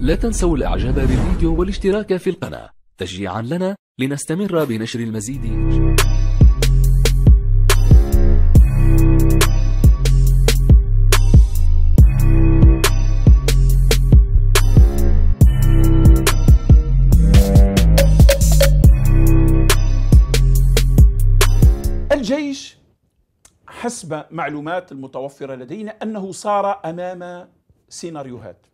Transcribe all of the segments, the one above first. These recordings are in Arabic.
لا تنسوا الإعجاب بالفيديو والاشتراك في القناة تشجيعا لنا لنستمر بنشر المزيد الجيش حسب معلومات المتوفرة لدينا أنه صار أمام سيناريوهات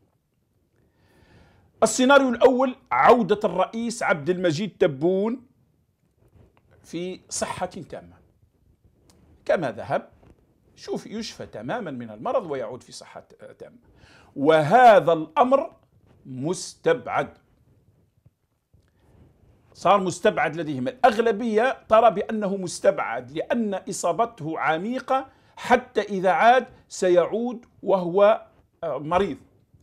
السيناريو الأول عودة الرئيس عبد المجيد تبون في صحة تامة كما ذهب شوف يشفى تماما من المرض ويعود في صحة تامة وهذا الأمر مستبعد صار مستبعد لديهم الأغلبية ترى بأنه مستبعد لأن إصابته عميقة حتى إذا عاد سيعود وهو مريض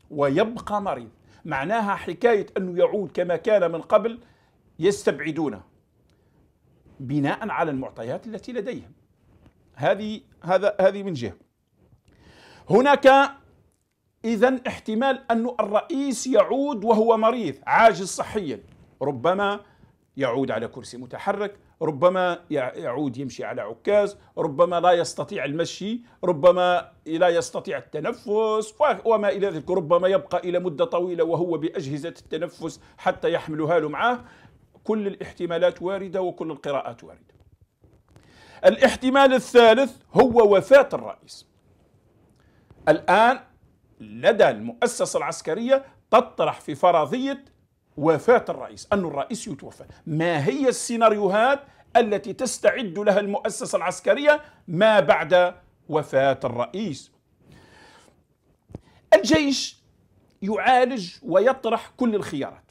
ويبقى مريض معناها حكاية أنه يعود كما كان من قبل يستبعدونه بناء على المعطيات التي لديهم هذه هذا هذه من جهة هناك إذا احتمال أن الرئيس يعود وهو مريض عاجز صحيا ربما يعود على كرسي متحرك ربما يعود يمشي على عكاز ربما لا يستطيع المشي ربما لا يستطيع التنفس وما إلى ذلك ربما يبقى إلى مدة طويلة وهو بأجهزة التنفس حتى يحملها له معه كل الاحتمالات واردة وكل القراءات واردة الاحتمال الثالث هو وفاة الرئيس الآن لدى المؤسسة العسكرية تطرح في فرضية وفاة الرئيس أن الرئيس يتوفى ما هي السيناريوهات التي تستعد لها المؤسسة العسكرية ما بعد وفاة الرئيس الجيش يعالج ويطرح كل الخيارات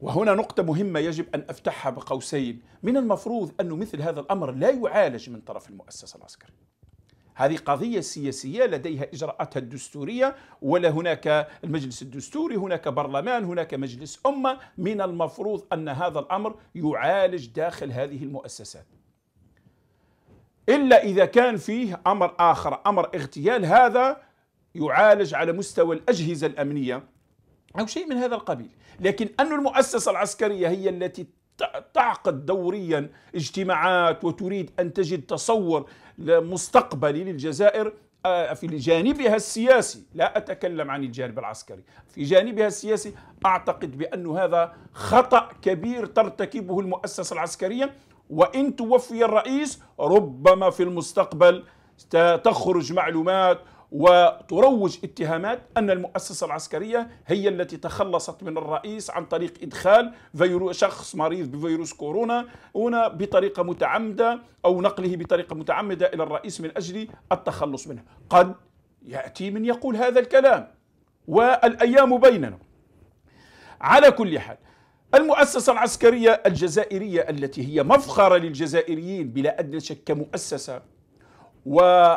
وهنا نقطة مهمة يجب أن أفتحها بقوسين من المفروض أن مثل هذا الأمر لا يعالج من طرف المؤسسة العسكرية هذه قضية سياسية لديها إجراءاتها الدستورية ولا هناك المجلس الدستوري هناك برلمان هناك مجلس أمة من المفروض أن هذا الأمر يعالج داخل هذه المؤسسات إلا إذا كان فيه أمر آخر أمر اغتيال هذا يعالج على مستوى الأجهزة الأمنية أو شيء من هذا القبيل لكن أن المؤسسة العسكرية هي التي تعقد دوريا اجتماعات وتريد ان تجد تصور مستقبلي للجزائر آه، في جانبها السياسي لا أتكلم عن الجانب العسكري في جانبها السياسي أعتقد بأن هذا خطأ كبير ترتكبه المؤسسة العسكرية وإن توفي الرئيس ربما في المستقبل تخرج معلومات وتروج اتهامات أن المؤسسة العسكرية هي التي تخلصت من الرئيس عن طريق إدخال شخص مريض بفيروس كورونا هنا بطريقة متعمدة أو نقله بطريقة متعمدة إلى الرئيس من أجل التخلص منه قد يأتي من يقول هذا الكلام والأيام بيننا على كل حال المؤسسة العسكرية الجزائرية التي هي مفخرة للجزائريين بلا أدنى شك كمؤسسة و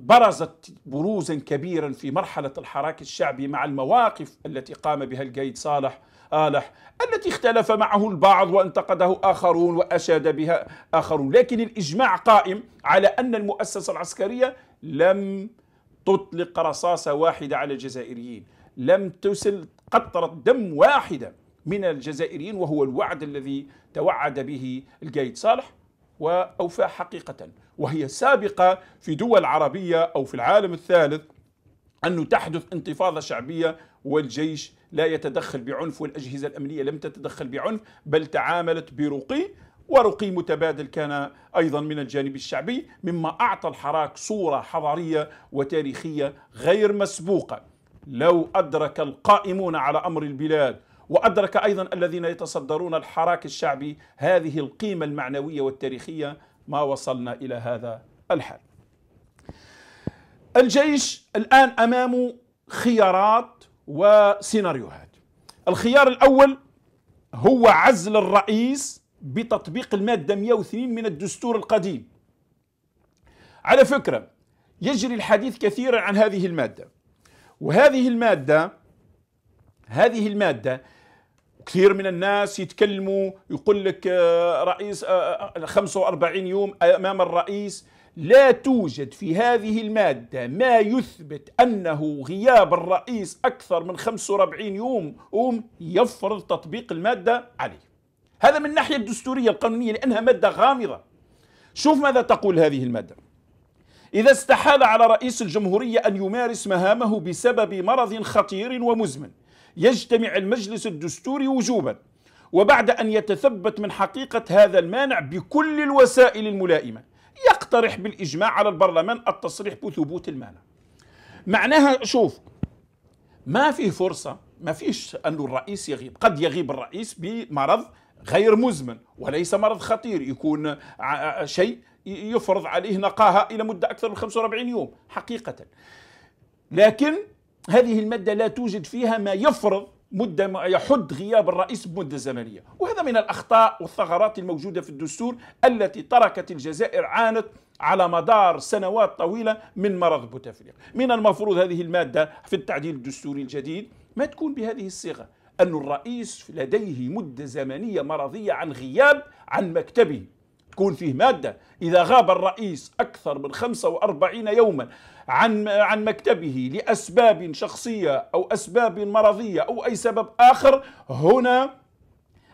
برزت بروزا كبيرا في مرحلة الحراك الشعبي مع المواقف التي قام بها القيد صالح آلح التي اختلف معه البعض وانتقده آخرون وأشاد بها آخرون لكن الإجماع قائم على أن المؤسسة العسكرية لم تطلق رصاصة واحدة على الجزائريين لم تسل قطرة دم واحدة من الجزائريين وهو الوعد الذي توعد به القايد صالح وأوفاه حقيقة وهي سابقة في دول عربية أو في العالم الثالث أنه تحدث انتفاضة شعبية والجيش لا يتدخل بعنف والأجهزة الأمنية لم تتدخل بعنف بل تعاملت برقي ورقي متبادل كان ايضا من الجانب الشعبي مما اعطى الحراك صوره حضاريه وتاريخيه غير مسبوقه لو ادرك القائمون على امر البلاد وأدرك أيضا الذين يتصدرون الحراك الشعبي هذه القيمة المعنوية والتاريخية ما وصلنا إلى هذا الحال الجيش الآن أمامه خيارات وسيناريوهات الخيار الأول هو عزل الرئيس بتطبيق المادة 102 من الدستور القديم على فكرة يجري الحديث كثيرا عن هذه المادة وهذه المادة هذه المادة كثير من الناس يتكلموا يقول لك آه، رئيس 45 آه، آه، يوم امام الرئيس لا توجد في هذه المادة ما يثبت أنه غياب الرئيس أكثر من 45 يوم أم يفرض تطبيق المادة عليه هذا من الناحية الدستورية القانونية لأنها مادة غامضة شوف ماذا تقول هذه المادة إذا استحال على رئيس الجمهورية أن يمارس مهامه بسبب مرض خطير ومزمن يجتمع المجلس الدستوري وجوبا وبعد أن يتثبت من حقيقة هذا المانع بكل الوسائل الملائمة يقترح بالإجماع على البرلمان التصريح بثبوت المانع معناها شوف ما في فرصة ما فيش أن الرئيس يغيب قد يغيب الرئيس بمرض غير مزمن وليس مرض خطير يكون شيء يفرض عليه نقاهة إلى مدة أكثر من 45 يوم حقيقة لكن هذه المادة لا توجد فيها ما يفرض مدة يحد غياب الرئيس بمدة زمنية وهذا من الأخطاء والثغرات الموجودة في الدستور التي تركت الجزائر عانت على مدار سنوات طويلة من مرض بوتفليقة من المفروض هذه المادة في التعديل الدستوري الجديد ما تكون بهذه الصيغة أن الرئيس لديه مدة زمنية مرضية عن غياب عن مكتبه تكون فيه مادة إذا غاب الرئيس أكثر من 45 يوما عن عن مكتبه لاسباب شخصيه او اسباب مرضيه او اي سبب اخر هنا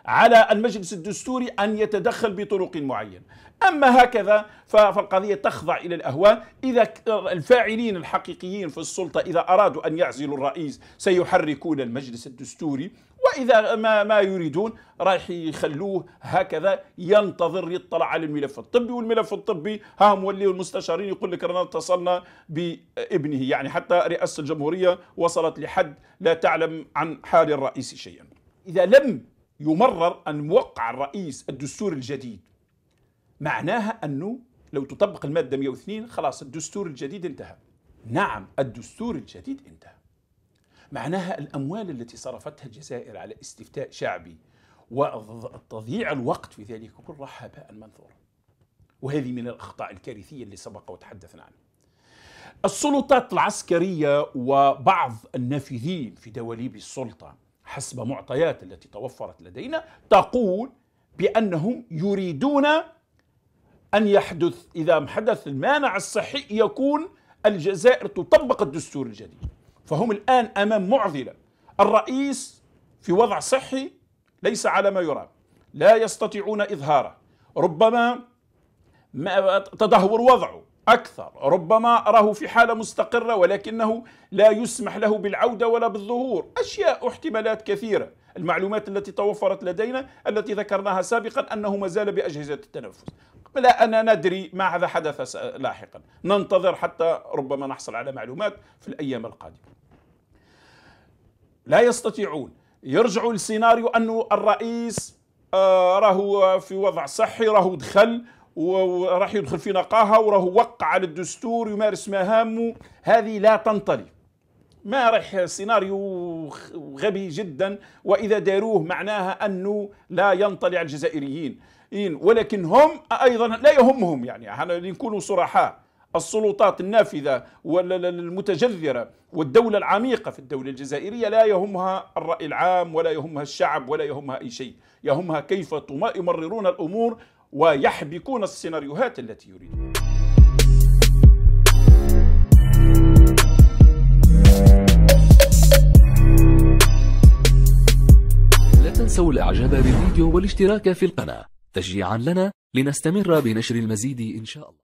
على المجلس الدستوري أن يتدخل بطرق معينة أما هكذا فالقضية تخضع إلى الأهواء إذا الفاعلين الحقيقيين في السلطة إذا أرادوا أن يعزلوا الرئيس سيحركون المجلس الدستوري وإذا ما, ما يريدون رايح يخلوه هكذا ينتظر يطلع على الملف الطبي والملف الطبي ها هم ولي المستشارين يقول لك رانا اتصلنا بابنه يعني حتى رئاسة الجمهورية وصلت لحد لا تعلم عن حال الرئيس شيئا إذا لم يمرر أن موقع الرئيس الدستور الجديد معناها أنه لو تطبق المادة 102 خلاص الدستور الجديد انتهى نعم الدستور الجديد انتهى معناها الأموال التي صرفتها الجزائر على استفتاء شعبي وتضييع الوقت في ذلك كل راح هباء منثورا وهذه من الأخطاء الكارثية اللي سبق وتحدثنا عنها السلطات العسكرية وبعض النافذين في دواليب السلطة حسب معطيات التي توفرت لدينا تقول بأنهم يريدون أن يحدث إذا حدث المانع الصحي يكون الجزائر تطبق الدستور الجديد فهم الآن أمام معضلة الرئيس في وضع صحي ليس على ما يرام لا يستطيعون إظهاره ربما تدهور وضعه أكثر ربما أراه في حالة مستقرة ولكنه لا يسمح له بالعودة ولا بالظهور أشياء احتمالات كثيرة المعلومات التي توفرت لدينا التي ذكرناها سابقا أنه ما زال بأجهزة التنفس لا أنا ندري ماذا حدث لاحقا ننتظر حتى ربما نحصل على معلومات في الأيام القادمة لا يستطيعون يرجعوا لسيناريو أن الرئيس راه راهو في وضع صحي راهو دخل وراح يدخل في نقاهة وراه وقع على الدستور يمارس مهامه هذه لا تنطلي ما راح سيناريو غبي جدا واذا داروه معناها انه لا ينطلي على الجزائريين ولكن هم ايضا لا يهمهم يعني لنكونوا صرحاء السلطات النافذة والمتجذرة والدولة العميقة في الدولة الجزائرية لا يهمها الرأي العام ولا يهمها الشعب ولا يهمها أي شيء يهمها كيف يمررون الأمور ويحبكون السيناريوهات التي يريدون لا تنسوا الاعجاب بالفيديو والاشتراك في القناة تشجيعا لنا لنستمر بنشر المزيد ان شاء الله